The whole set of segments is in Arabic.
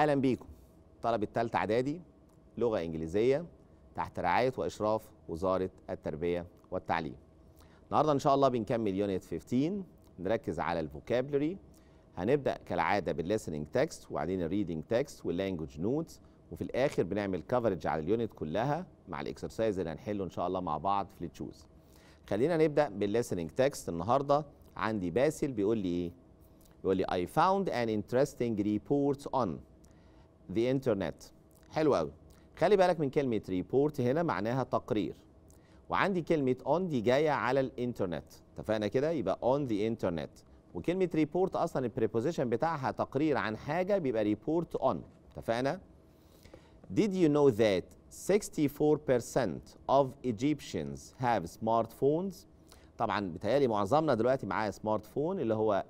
اهلا بيكم طلبه الثالثه اعدادي لغه انجليزيه تحت رعايه واشراف وزاره التربيه والتعليم النهارده ان شاء الله بنكمل يونت 15 نركز على الفوكابلري هنبدا كالعاده بالليسننج تكست وبعدين الريدنج تكست واللانجوج نوتس وفي الاخر بنعمل كفرج على اليونت كلها مع الاكسرسايز اللي هنحله ان شاء الله مع بعض في التشوز خلينا نبدا بالليسننج تكست النهارده عندي باسل بيقول لي ايه بيقول لي I found an interesting report on the internet حلو قوي خلي بالك من كلمه ريبورت هنا معناها تقرير وعندي كلمه on دي جايه على الانترنت اتفقنا كده يبقى on the internet وكلمه ريبورت اصلا البريبوزيشن بتاعها تقرير عن حاجه بيبقى ريبورت on اتفقنا Did you know that 64% of Egyptians have smartphones طبعا بتهيألي معظمنا دلوقتي معاه سمارت فون اللي هو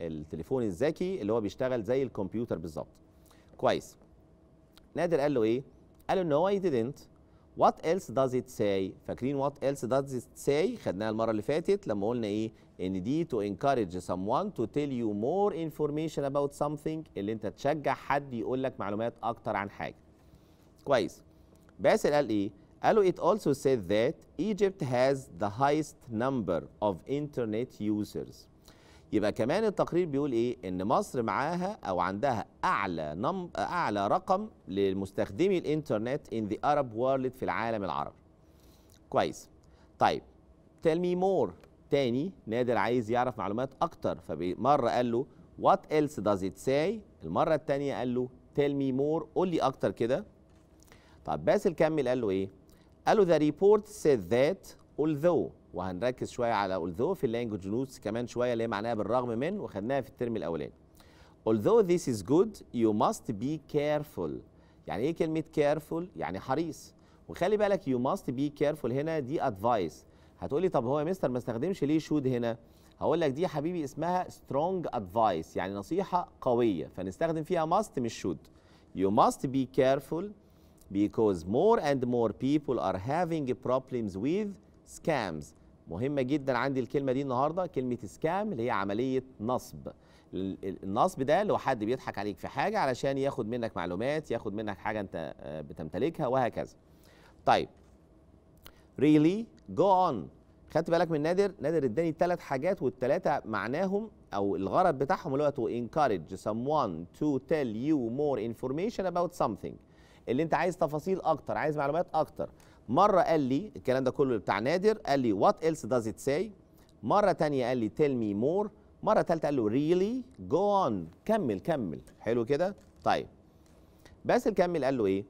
التليفون الذكي اللي هو بيشتغل زي الكمبيوتر بالظبط كويس Neither, قال له ايه قال له no I didn't what else does it say فاكرين what else does it say خدناها المره اللي فاتت لما قلنا ايه ان to encourage someone to tell you more information about something اللي انت تشجع حد يقول لك معلومات اكتر عن حاجه كويس باسل قال ايه قالوا it also said that Egypt has the highest number of internet users يبقى كمان التقرير بيقول ايه ان مصر معاها او عندها اعلى نم... اعلى رقم لمستخدمي الانترنت ان ذا ارب وورلد في العالم العربي كويس طيب tell مي مور تاني نادر عايز يعرف معلومات اكتر فمره قال له وات ايلس داز ات ساي المره الثانيه قال له tell مي مور قول لي اكتر كده طب باسل كمل قال له ايه قال له ذا ريبورت said ذات although وهنركز شويه على although في اللانجوج نوتس كمان شويه اللي هي معناها بالرغم من وخدناها في الترم الاولاني although this is good you must be careful يعني ايه كلمه careful يعني حريص وخلي بالك you must be careful هنا دي advice هتقولي طب هو يا مستر ما استخدمش ليه should هنا هقول لك دي حبيبي اسمها strong advice يعني نصيحه قويه فنستخدم فيها must مش should you must be careful because more and more people are having problems with سكامز مهمه جدا عندي الكلمه دي النهارده كلمه سكام اللي هي عمليه نصب النصب ده لو حد بيضحك عليك في حاجه علشان ياخد منك معلومات ياخد منك حاجه انت آه، بتمتلكها وهكذا طيب ريلي جو اون خدت بالك من نادر نادر اداني ثلاث حاجات والثلاثه معناهم او الغرض بتاعهم اللي هو to encourage someone to tell you more information about something اللي انت عايز تفاصيل اكتر عايز معلومات اكتر مره قال لي الكلام ده كله بتاع نادر قال لي وات ايلس داز ات ساي مره تانية قال لي تيل مي مور مره ثالثه قال له ريلي جو اون كمل كمل حلو كده طيب باسل كمل قال له ايه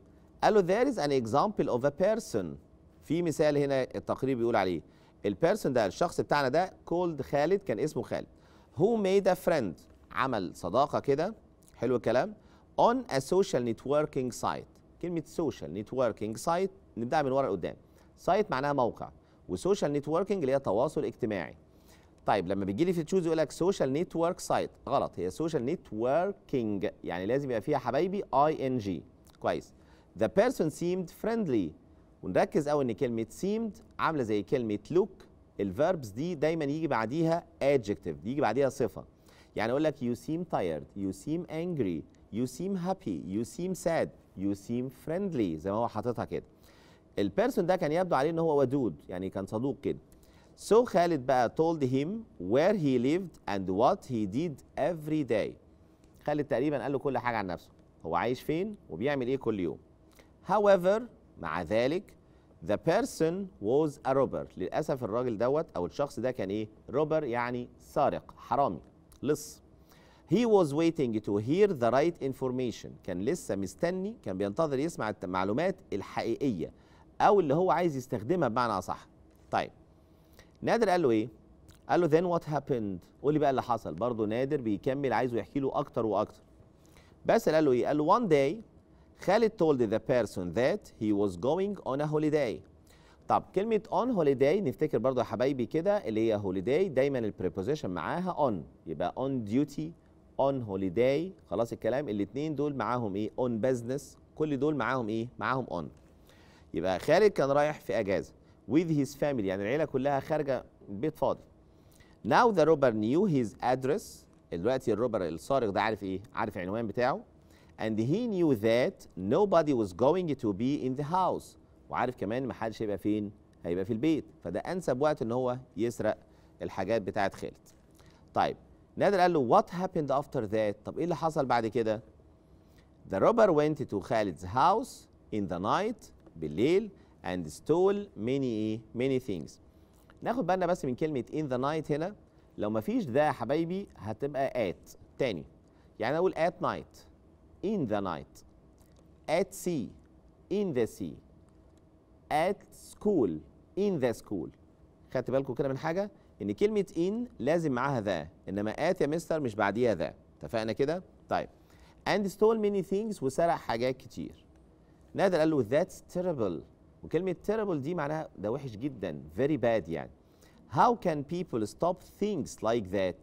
قال له there is an example of a person في مثال هنا التقرير بيقول عليه البيرسون ده الشخص بتاعنا ده كولد خالد كان اسمه خالد who made a friend عمل صداقة كده حلو الكلام on a social networking site كلمة social networking site نبدأ من ورا لقدام سايت معناها موقع وسوشيال نتوركينج اللي هي تواصل اجتماعي طيب لما بيجي لي في تشوز يقول لك سوشيال نتورك سايت غلط هي سوشيال نتوركينج يعني لازم يبقى فيها حبايبي اي ان جي كويس ذا بيرسون سيمد فريندلي ونركز قوي ان كلمه سيمد عامله زي كلمه لوك الفيربس دي دايما يجي بعديها ادجكتيف يجي بعديها صفه يعني اقول لك يو سيم تايرد يو سيم انجري يو سيم هابي يو سيم ساد يو سيم فريندلي زي ما هو حاططها كده البيرسون ده كان يبدو عليه ان هو ودود يعني كان صدوق كده So خالد بقى told him where he lived and what he did every day. خالد تقريبا قال له كل حاجة عن نفسه. هو عايش فين وبيعمل إيه كل يوم. However مع ذلك the person was a robber. للأسف الراجل دوت أو الشخص ده كان إيه؟ robber يعني سارق حرامي لص. He was waiting to hear the right information. كان لسه مستني كان بينتظر يسمع المعلومات الحقيقية. او اللي هو عايز يستخدمها بمعنى اصح طيب نادر قال له ايه قال له then what happened قول لي بقى اللي حصل برضه نادر بيكمل عايزه يحكي له اكتر واكتر بس قال له ايه قال له one day خالد told the person that he was going on a holiday طب كلمة on holiday نفتكر برضه يا حبايبي كده اللي هي holiday دايما البريبوزيشن معاها on يبقى on duty on holiday خلاص الكلام الاتنين دول معاهم ايه on business كل دول معاهم ايه معاهم on يبقى خالد كان رايح في اجازه with his family يعني العيله كلها خارجه بيت فاضي now the robber knew his address دلوقتي الروبر السارق ده عارف ايه عارف عنوان بتاعه and he knew that nobody was going to be in the house وعارف كمان ما حدش هيبقى فين هيبقى في البيت فده انسب وقت ان هو يسرق الحاجات بتاعه خالد طيب نادر قال له what happened after that طب ايه اللي حصل بعد كده the robber went to Khalid's house in the night بالليل and stole many many things ناخد بالنا بس من كلمة in the night هنا لو مفيش ذا يا حبايبي هتبقى at تاني يعني أقول at night in the night at sea in the sea at school in the school خدت بالكم كده من حاجة إن كلمة in لازم معاها ذا إنما at يا مستر مش بعديها ذا اتفقنا كده؟ طيب and stole many things وسرق حاجات كتير نادر قال له ذاتس تيربل وكلمة تيربل دي معناها ده وحش جدا فيري باد يعني هاو كان people ستوب things لايك ذات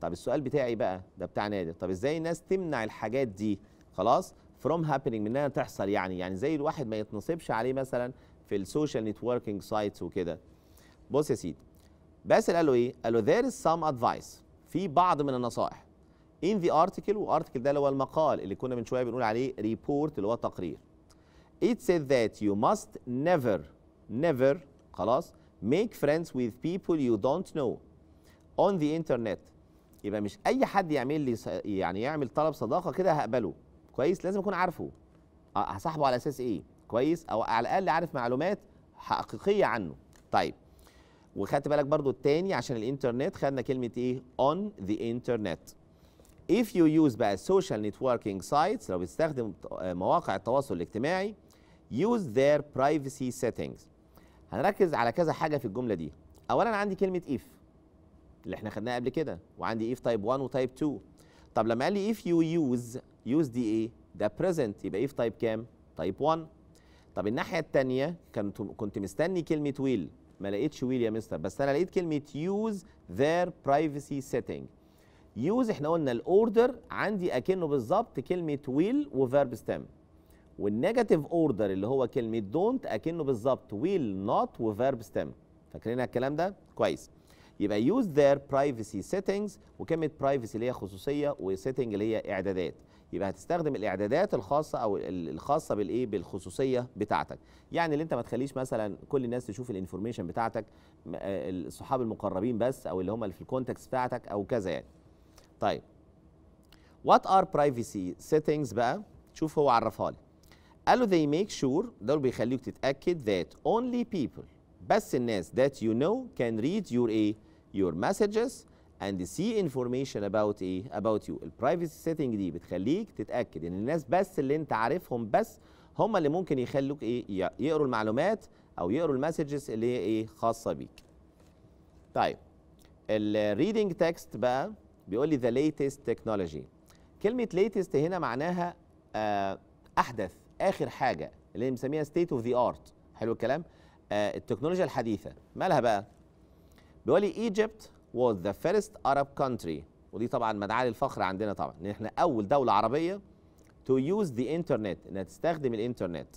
طب السؤال بتاعي بقى ده بتاع نادر طب ازاي الناس تمنع الحاجات دي خلاص فروم هابينج من انها تحصل يعني يعني زي الواحد ما يتنصبش عليه مثلا في السوشيال نتوركينج سايتس وكده بص يا سيدي باسل قال له ايه قال له there is some advice في بعض من النصائح in the article والارتكل ده اللي هو المقال اللي كنا من شويه بنقول عليه ريبورت اللي هو تقرير it said that you must never never خلاص make friends with people you don't know on the internet يبقى مش اي حد يعمل لي يعني يعمل طلب صداقه كده هقبله كويس لازم اكون عارفه هصاحبه على اساس ايه كويس او على الاقل عارف معلومات حقيقيه عنه طيب وخدت بالك برضو التاني عشان الانترنت خدنا كلمه ايه on the internet if you use بقى social networking sites لو بتستخدم مواقع التواصل الاجتماعي use their privacy settings هنركز على كذا حاجه في الجمله دي اولا عندي كلمه if اللي احنا خدناها قبل كده وعندي if type 1 وتايب 2 طب لما قال لي if you use use دي ايه ده present يبقى if type كام type 1 طب الناحيه الثانيه كنت كنت مستني كلمه will ما لقيتش will يا مستر بس انا لقيت كلمه use their privacy سيتنج use احنا قلنا الاوردر عندي اكنه بالظبط كلمه will وفيرب ستام والنيجاتيف اوردر اللي هو كلمه دونت اكنه بالظبط ويل نوت وفيرب ستيم فاكرين الكلام ده كويس يبقى يوز ذير برايفسي سيتنجز وكلمه برايفسي اللي هي خصوصيه وسيتنج اللي هي اعدادات يبقى هتستخدم الاعدادات الخاصه او الخاصه بالايه بالخصوصيه بتاعتك يعني اللي انت ما تخليش مثلا كل الناس تشوف الانفورميشن بتاعتك آه، الصحاب المقربين بس او اللي هم اللي في الكونتكست بتاعتك او كذا يعني طيب وات ار برايفسي سيتنجز بقى شوف هو عرفها لي قالوا they make sure ده بيخليك تتاكد that only people بس الناس that you know can read your ايه your messages and see information about ايه about you البرايفسي سيتنج دي بتخليك تتاكد ان الناس بس اللي انت عارفهم بس هم اللي ممكن يخلوك ايه يقروا المعلومات او يقروا المسجز اللي هي ايه خاصه بيك طيب الريدنج تكست بقى بيقول لي ذا ليتست تكنولوجي كلمه ليتست هنا معناها آه، احدث اخر حاجه اللي بنسميها ستيت اوف ذا ارت حلو الكلام آه التكنولوجيا الحديثه مالها بقى بيقول لي ايجيبت واز ذا فيرست ارب كونتري ودي طبعا مدعاة للفخر عندنا طبعا ان احنا اول دولة عربية تو يوز ذا انترنت انها تستخدم الانترنت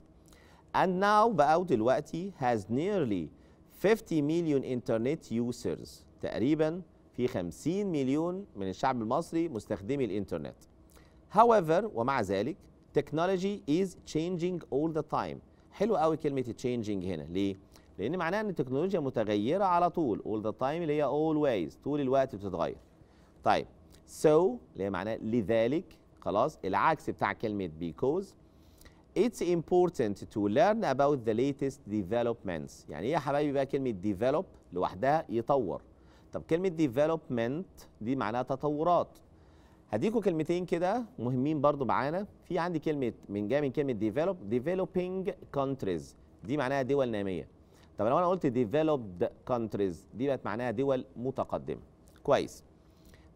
and now بقى دلوقتي has nearly 50 مليون انترنت يوزرز تقريبا في 50 مليون من الشعب المصري مستخدمي الانترنت however ومع ذلك technology is changing all the time حلو قوي كلمه changing هنا ليه لان معناها ان التكنولوجيا متغيره على طول all the time اللي هي always طول الوقت بتتغير طيب so اللي هي معناها لذلك خلاص العكس بتاع كلمه because It's important to learn about the latest developments. يعني ايه يا حبايبي بقى كلمة develop لوحدها يطور. طب كلمة development دي معناها تطورات. هديكم كلمتين كده مهمين برضو معانا في عندي كلمه من جايه من كلمه ديفلوب ديفلوبينج كونتريز دي معناها دول ناميه طب لو انا قلت ديفلوبد كونتريز دي بقت معناها دول متقدمه كويس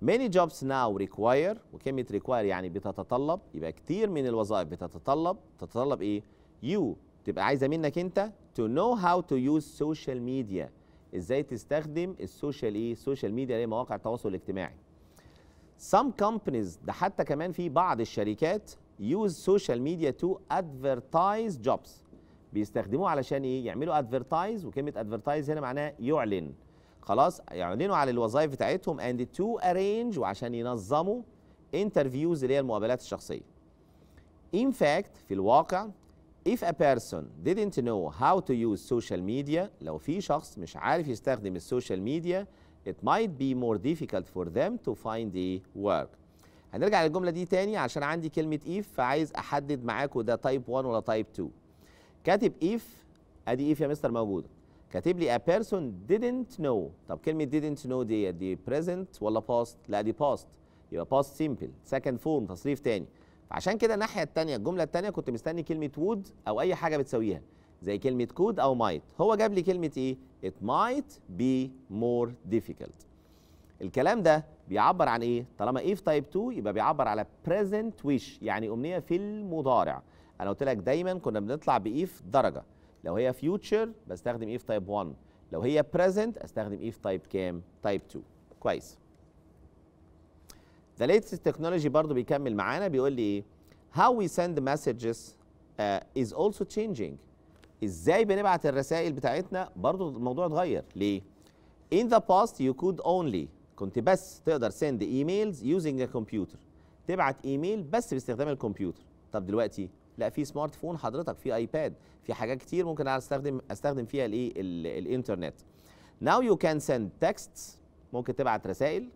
many jobs now require وكلمه require يعني بتتطلب يبقى كتير من الوظائف بتتطلب تتطلب ايه you تبقى عايزه منك انت to know how to use social media ازاي تستخدم السوشيال ايه السوشيال ميديا اللي مواقع التواصل الاجتماعي some companies ده حتى كمان في بعض الشركات use social media to advertise jobs بيستخدموه علشان ايه يعملوا advertise وكلمه advertise هنا معناها يعلن خلاص يعلنوا على الوظائف بتاعتهم and to arrange وعشان ينظموا interviews اللي هي المقابلات الشخصيه in fact في الواقع if a person didn't know how to use social media لو في شخص مش عارف يستخدم السوشيال ميديا it might be more difficult for them to find a work هنرجع للجمله دي تاني عشان عندي كلمه if فعايز احدد معاكم ده تايب 1 ولا تايب 2 كاتب if ادي if يا مستر موجوده كاتب لي a person didn't know طب كلمه didn't know دي دي present ولا past لا دي past يبقى past simple second form تصريف تاني عشان كده الناحيه التانيه الجمله التانيه كنت مستني كلمه would او اي حاجه بتساويها زي كلمه كود او مايت هو جاب لي كلمه ايه it might be more difficult الكلام ده بيعبر عن ايه طالما ايه في تايب 2 يبقى بيعبر على present wish يعني امنيه في المضارع انا قلت لك دايما كنا بنطلع بايه في درجه لو هي future بستخدم ايه في تايب 1 لو هي present استخدم ايه في تايب كام تايب 2 كويس ذا latest تكنولوجي برضو بيكمل معانا بيقول لي ايه how we send messages uh, is also changing ازاي بنبعت الرسائل بتاعتنا برضو الموضوع اتغير ليه in the past you could only كنت بس تقدر send emails using a computer تبعت ايميل بس باستخدام الكمبيوتر طب دلوقتي لا في سمارت فون حضرتك في ايباد في حاجات كتير ممكن استخدم استخدم فيها الايه الانترنت now you can send texts ممكن تبعت رسائل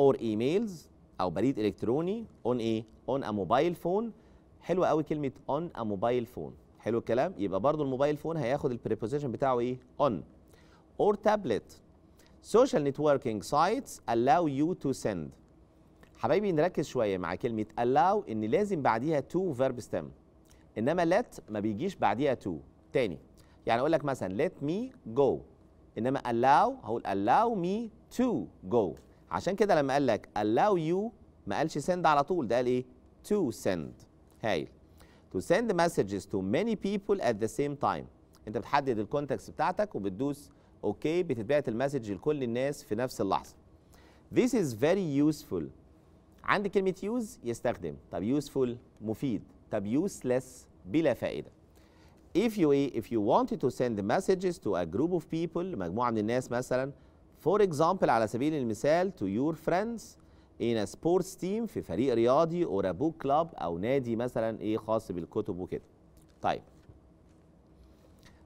or emails او بريد الكتروني on ايه on a mobile phone حلوه قوي كلمه on a mobile phone حلو الكلام يبقى برضو الموبايل فون هياخد البريبوزيشن بتاعه ايه اون اور تابلت سوشيال نتوركينج سايتس allow يو تو سند حبايبي نركز شويه مع كلمه allow ان لازم بعديها تو فيرب ستيم انما let ما بيجيش بعديها تو تاني يعني اقول لك مثلا let me go انما allow هقول allow me to go عشان كده لما قال لك allow you ما قالش send على طول ده قال ايه to send هايل to send messages to many people at the same time انت بتحدد الكونتكست بتاعتك وبتدوس اوكي okay. بتتبعت المسج لكل الناس في نفس اللحظه this is very useful عندي كلمه use يستخدم طب useful مفيد طب useless بلا فائده if you if you wanted to send messages to a group of people مجموعه من الناس مثلا for example على سبيل المثال to your friends ان سبورتس تيم في فريق رياضي اور بوك كلاب او نادي مثلا ايه خاص بالكتب وكده طيب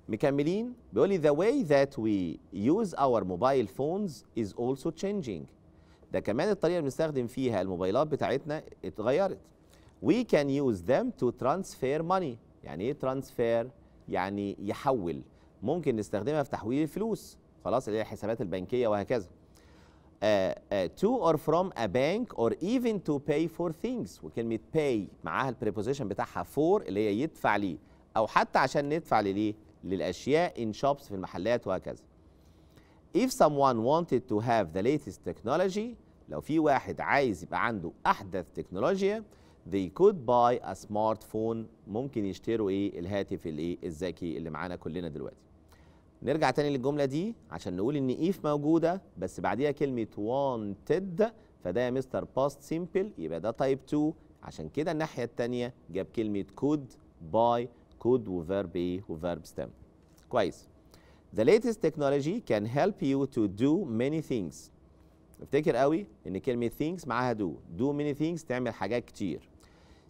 مكملين بيقول لي the way that we use our mobile phones is also changing ده كمان الطريقه اللي بنستخدم فيها الموبايلات بتاعتنا اتغيرت we can use them to transfer money يعني ايه transfer يعني يحول ممكن نستخدمها في تحويل الفلوس خلاص اللي هي الحسابات البنكيه وهكذا uh, uh, to or from a bank or even to pay for things وكلمة pay معاها البريبوزيشن بتاعها for اللي هي يدفع ليه أو حتى عشان ندفع ليه للأشياء in shops في المحلات وهكذا if someone wanted to have the latest technology لو في واحد عايز يبقى عنده أحدث تكنولوجيا they could buy a smartphone ممكن يشتروا ايه الهاتف الايه الذكي اللي معانا كلنا دلوقتي نرجع تاني للجمله دي عشان نقول ان ايف موجوده بس بعديها كلمه wanted فده يا مستر باست سيمبل يبقى ده تايب 2 عشان كده الناحيه التانية جاب كلمه could by could وفيرب ايه وفيرب stem كويس The latest technology can help you to do many things افتكر قوي ان كلمه things معاها do do many things تعمل حاجات كتير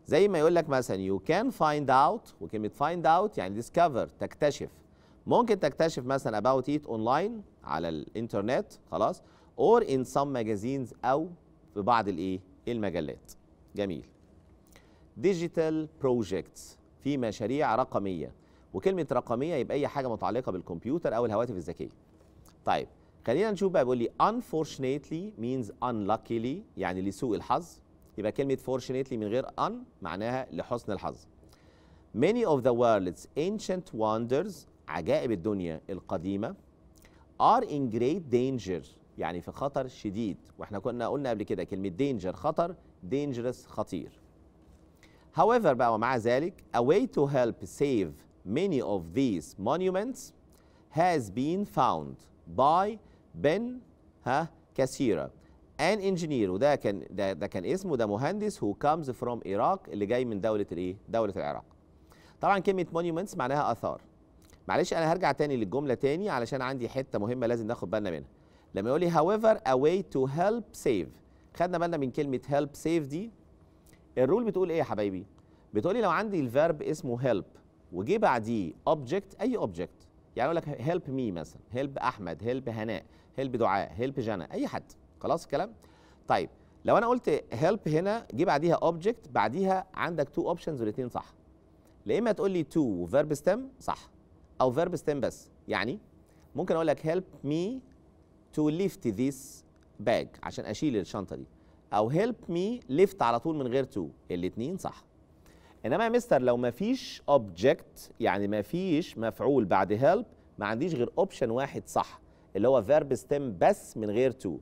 زي ما يقول لك مثلا you can find out وكلمه find out يعني discover تكتشف ممكن تكتشف مثلا about it online على الانترنت خلاص or in some magazines او في بعض الايه المجلات جميل ديجيتال projects في مشاريع رقميه وكلمه رقميه يبقى اي حاجه متعلقه بالكمبيوتر او الهواتف الذكيه طيب خلينا نشوف بقى بيقول لي unfortunately means unluckily يعني لسوء الحظ يبقى كلمه fortunately من غير un معناها لحسن الحظ Many of the world's ancient wonders عجائب الدنيا القديمة are in great danger يعني في خطر شديد واحنا كنا قلنا قبل كده كلمة danger خطر dangerous خطير however بقى ومع ذلك a way to help save many of these monuments has been found by Ben ها كثيرة an engineer وده كان ده, ده كان اسمه ده مهندس who comes from Iraq اللي جاي من دولة الايه؟ دولة العراق. طبعا كلمة monuments معناها آثار. معلش انا هرجع تاني للجمله تاني علشان عندي حته مهمه لازم ناخد بالنا منها لما يقول لي however a way to help save خدنا بالنا من كلمه help save دي الرول بتقول ايه يا حبايبي بتقول لي لو عندي الفيرب اسمه help وجي بعديه object اي object يعني اقول لك help me مثلا help احمد help هناء help دعاء help جنى اي حد خلاص الكلام طيب لو انا قلت help هنا جه بعديها object بعديها عندك two options والاثنين صح لا اما تقول لي to verb stem صح او فيرب ستيم بس يعني ممكن اقول لك هيلب مي تو ليفت ذيس باج عشان اشيل الشنطه دي او هيلب مي ليفت على طول من غير تو الاثنين صح انما يا مستر لو ما فيش اوبجكت يعني ما فيش مفعول بعد هيلب ما عنديش غير اوبشن واحد صح اللي هو فيرب ستيم بس من غير تو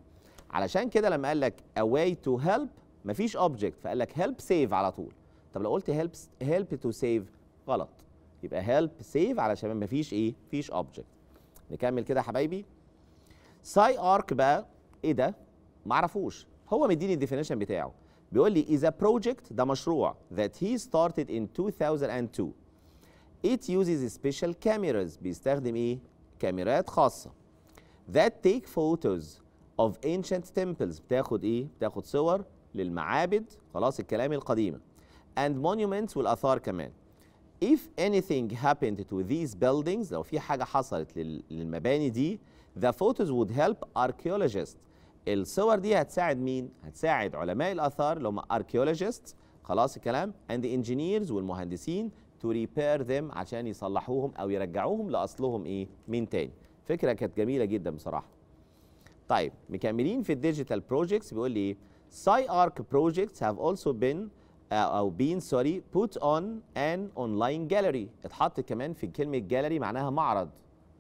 علشان كده لما قال لك اواي تو هيلب ما مفيش اوبجكت فقال لك هيلب سيف على طول طب لو قلت هيلب هيلب تو سيف غلط يبقى هيلب سيف علشان ما فيش ايه فيش اوبجكت نكمل كده يا حبايبي ساي ارك بقى ايه ده ما اعرفوش هو مديني الديفينيشن بتاعه بيقول لي اذا بروجكت ده مشروع that he started in 2002 it uses special cameras بيستخدم ايه كاميرات خاصه that take photos of ancient temples بتاخد ايه بتاخد صور للمعابد خلاص الكلام القديمه and monuments والاثار كمان if anything happened to these buildings لو في حاجة حصلت للمباني دي the photos would help archaeologists الصور دي هتساعد مين؟ هتساعد علماء الآثار اللي هم archaeologists خلاص الكلام and the engineers والمهندسين to repair them عشان يصلحوهم أو يرجعوهم لأصلهم إيه؟ مين تاني؟ فكرة كانت جميلة جدا بصراحة طيب مكملين في الديجيتال بروجيكتس بيقول لي ايه؟ سي ارك بروجيكتس have also been او بين سوري put on an online gallery اتحط كمان في كلمه gallery معناها معرض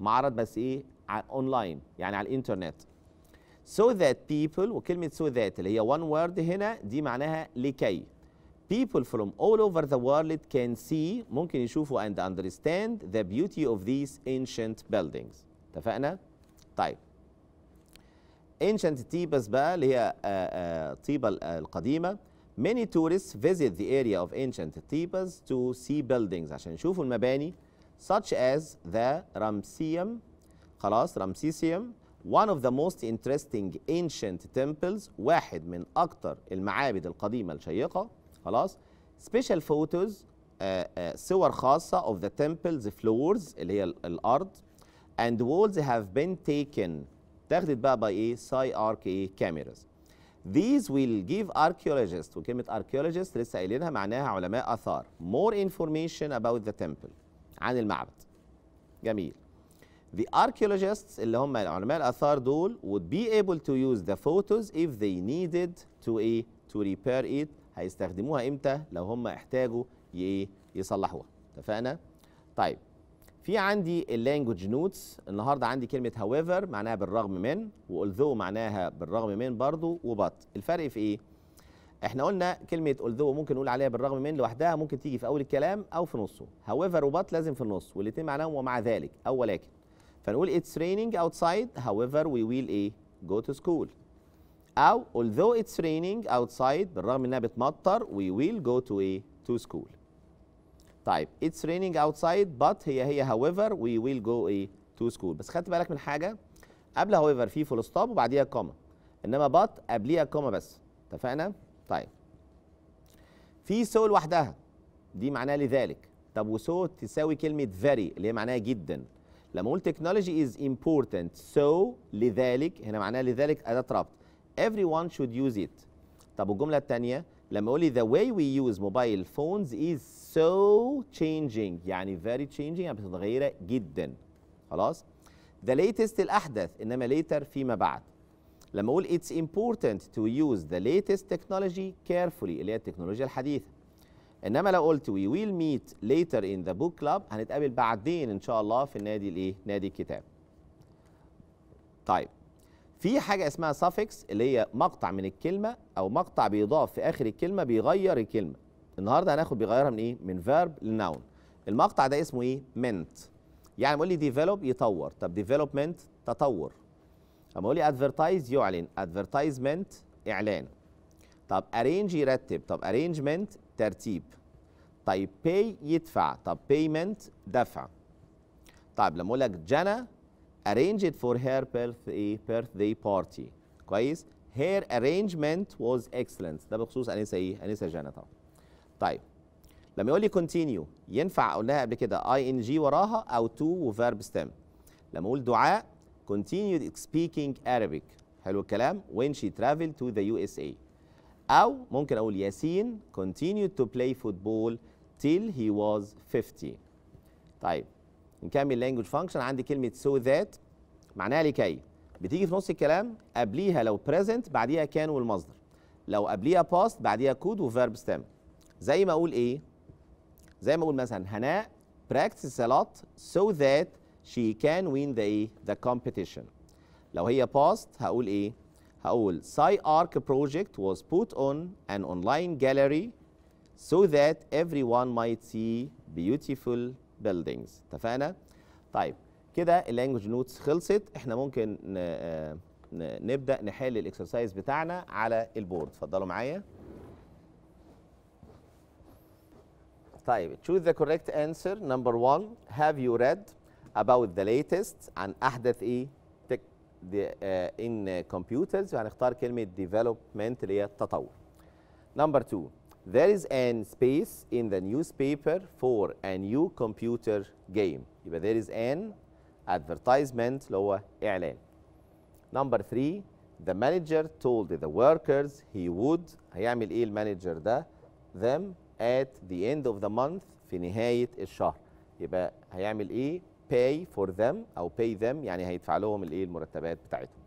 معرض بس ايه اونلاين يعني على الانترنت so that people وكلمه so that اللي هي one word هنا دي معناها لكي people from all over the world can see ممكن يشوفوا and understand the beauty of these ancient buildings اتفقنا طيب ancient طيبس بقى اللي هي طيبة القديمة Many tourists visit the area of ancient Thebes to see buildings عشان يشوفوا المباني such as the Ramseum خلاص Ramsesium one of the most interesting ancient temples واحد من أكتر المعابد القديمة الشيقة خلاص special photos uh, uh, صور خاصة of the temples floors اللي هي الأرض and walls have been taken تاخدت بقى by إيه ساي cameras these will give archaeologists وكلمة archaeologists لسه قايلينها معناها علماء آثار more information about the temple عن المعبد جميل The archaeologists اللي هم علماء الآثار دول would be able to use the photos if they needed to ايه to repair it هيستخدموها امتى لو هم احتاجوا ايه يصلحوها اتفقنا؟ طيب في عندي اللانجوج نوتس النهارده عندي كلمه however معناها بالرغم من والذو معناها بالرغم من برضو وبط الفرق في ايه احنا قلنا كلمه although ممكن نقول عليها بالرغم من لوحدها ممكن تيجي في اول الكلام او في نصه however وبط لازم في النص والاثنين معناهم ومع ذلك او ولكن فنقول it's raining outside however we will ايه go to school او although it's raining outside بالرغم انها بتمطر we will go to ايه to school طيب it's raining outside but هي هي however we will go ايه to school بس خدت بالك من حاجه قبل however في فول ستوب وبعديها كومه انما but قبليها كومه بس اتفقنا طيب في سو لوحدها دي معناها لذلك طب وسو تساوي كلمه very اللي هي معناها جدا لما قلت technology is important so لذلك هنا معناها لذلك اداه ربط everyone should use it طب والجمله الثانيه لما اقول the way we use mobile phones is so changing يعني very changing يعني متغيرة جدا خلاص the latest الأحدث إنما later فيما بعد لما أقول it's important to use the latest technology carefully اللي هي التكنولوجيا الحديثة إنما لو قلت we will meet later in the book club هنتقابل بعدين إن شاء الله في النادي الإيه؟ نادي الكتاب طيب في حاجة اسمها suffix اللي هي مقطع من الكلمة أو مقطع بيضاف في آخر الكلمة بيغير الكلمة النهارده هناخد بيغيرها من ايه من فيرب لناون المقطع ده اسمه ايه منت يعني بقول لي ديفلوب يطور طب ديفلوبمنت تطور اما اقول لي ادفرتايز يعلن ادفرتايزمنت اعلان طب ارينج يرتب طب ارينجمنت ترتيب طيب باي يدفع طب بيمنت دفع طيب لما اقول لك جانا arranged فور هير بيرث داي بارتي. كويس هير ارينجمنت واز اكسلنت، ده بخصوص انسه ايه انسه جانا طبعا طيب لما يقول لي كونتينيو ينفع اقولها قبل كده اي ان جي وراها او تو وفيرب ستيم لما اقول دعاء continued speaking Arabic حلو الكلام when she traveled to the USA أو ممكن أقول ياسين continued to play football till he was 50 طيب نكمل language function عندي كلمة so that معناها لكي بتيجي في نص الكلام قبليها لو present بعديها كان والمصدر لو قبليها past بعديها could وverb stem زي ما اقول ايه زي ما اقول مثلا هناء practice a lot so that she can win the ايه the competition لو هي past هقول ايه هقول ساي ارك project was put on an online gallery so that everyone might see beautiful buildings اتفقنا طيب كده اللانجوج نوتس خلصت احنا ممكن آه، نبدا نحل الاكسرسايز بتاعنا على البورد اتفضلوا معايا طيب choose the correct answer number one have you read about the latest عن أحدث إيه تك دي uh, in uh, computers وهنختار كلمة development اللي هي التطور number two there is an space in the newspaper for a new computer game يبقى there is an advertisement اللي هو إعلان number three the manager told the workers he would هيعمل إيه المانجر ده them at the end of the month في نهاية الشهر يبقى هيعمل إيه pay for them أو pay them يعني هيدفع لهم الإيه المرتبات بتاعتهم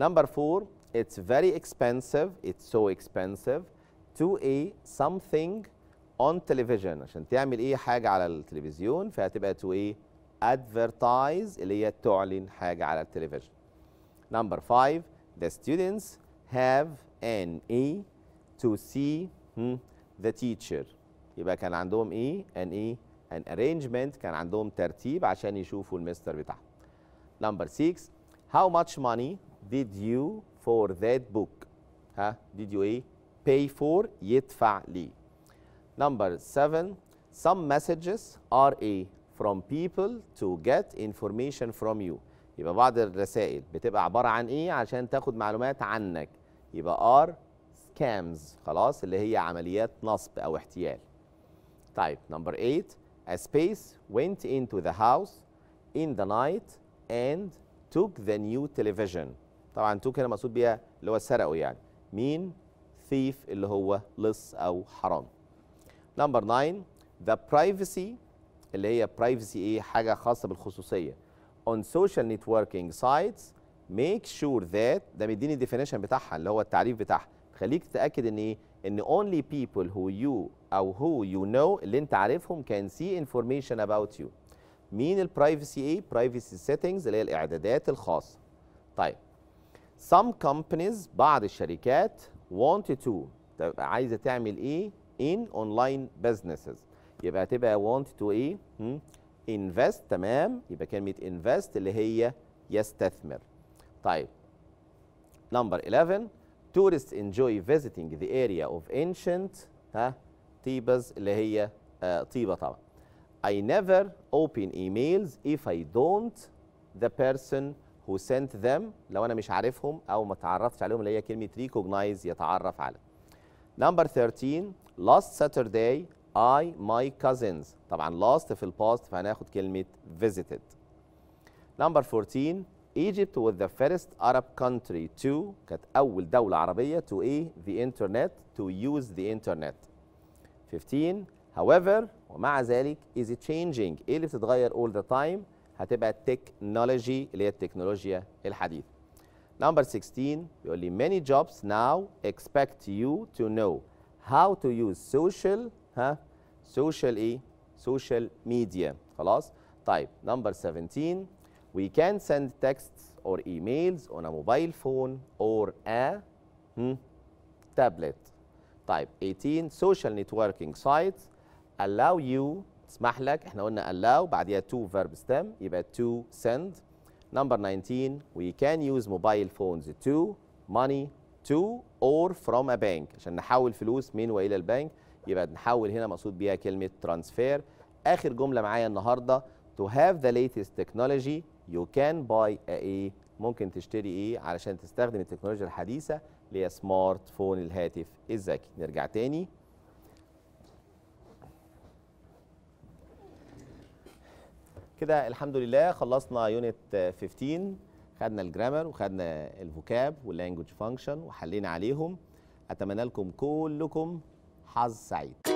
number four it's very expensive it's so expensive to a something on television عشان تعمل إيه حاجة على التلفزيون فهتبقى to a advertise اللي هي تعلن حاجة على التلفزيون number five the students have an A to see hmm, the teacher يبقى كان عندهم ايه ان ايه ان arrangement كان عندهم ترتيب عشان يشوفوا المستر بتاعهم number 6 how much money did you for that book ها did you ايه pay for يدفع ليه number 7 some messages are a from people to get information from you يبقى بعض الرسائل بتبقى عبارة عن إيه عشان تاخد معلومات عنك يبقى are scams خلاص اللي هي عمليات نصب أو احتيال طيب نمبر 8 A space went into the house in the night and took the new television طبعا took هنا مقصود بيها اللي هو سرقه يعني مين thief اللي هو لص أو حرام نمبر 9 the privacy اللي هي privacy ايه حاجة خاصة بالخصوصية on social networking sites make sure that ده مديني الديفينيشن بتاعها اللي هو التعريف بتاعها خليك تتاكد ان ايه ان only people who you او who you know اللي انت عارفهم can see information about you مين البرايفسي ايه برايفسي سيتنجز اللي هي الاعدادات الخاصه طيب some companies بعض الشركات want to تبقى عايزه تعمل ايه in online بزنسز يبقى هتبقى want to ايه انفست تمام يبقى كلمه invest اللي هي يستثمر طيب نمبر 11 tourists enjoy visiting the area of ancient ها طيبز اللي هي طيبة طبعا I never open emails if I don't the person who sent them لو أنا مش عارفهم أو ما تعرفتش عليهم اللي هي كلمة recognize يتعرف على Number 13 last Saturday I my cousins طبعا last في الباست فهناخد كلمة visited Number 14 Egypt was the first Arab country to كانت أول دولة عربية to إيه the internet to use the internet 15 however ومع ذلك is it changing إيه اللي بتتغير all the time هتبقى technology اللي هي التكنولوجيا الحديثة number 16 بيقول لي many jobs now expect you to know how to use social ها social إيه social media خلاص طيب number 17 We can send texts or emails on a mobile phone or a hmm, tablet. طيب 18 social networking sites allow you تسمح لك احنا قلنا allow بعديها to verb stem يبقى to send. Number 19 we can use mobile phones to money to or from a bank عشان نحول فلوس من والى البنك يبقى نحول هنا مقصود بيها كلمه transfer. اخر جمله معايا النهارده to have the latest technology يو كان باي ايه ممكن تشتري ايه علشان تستخدم التكنولوجيا الحديثه اللي هي سمارت فون الهاتف الذكي نرجع تاني كده الحمد لله خلصنا يونت 15 خدنا الجرامر وخدنا الفوكاب واللانجوج فانكشن وحلينا عليهم اتمنى لكم كلكم حظ سعيد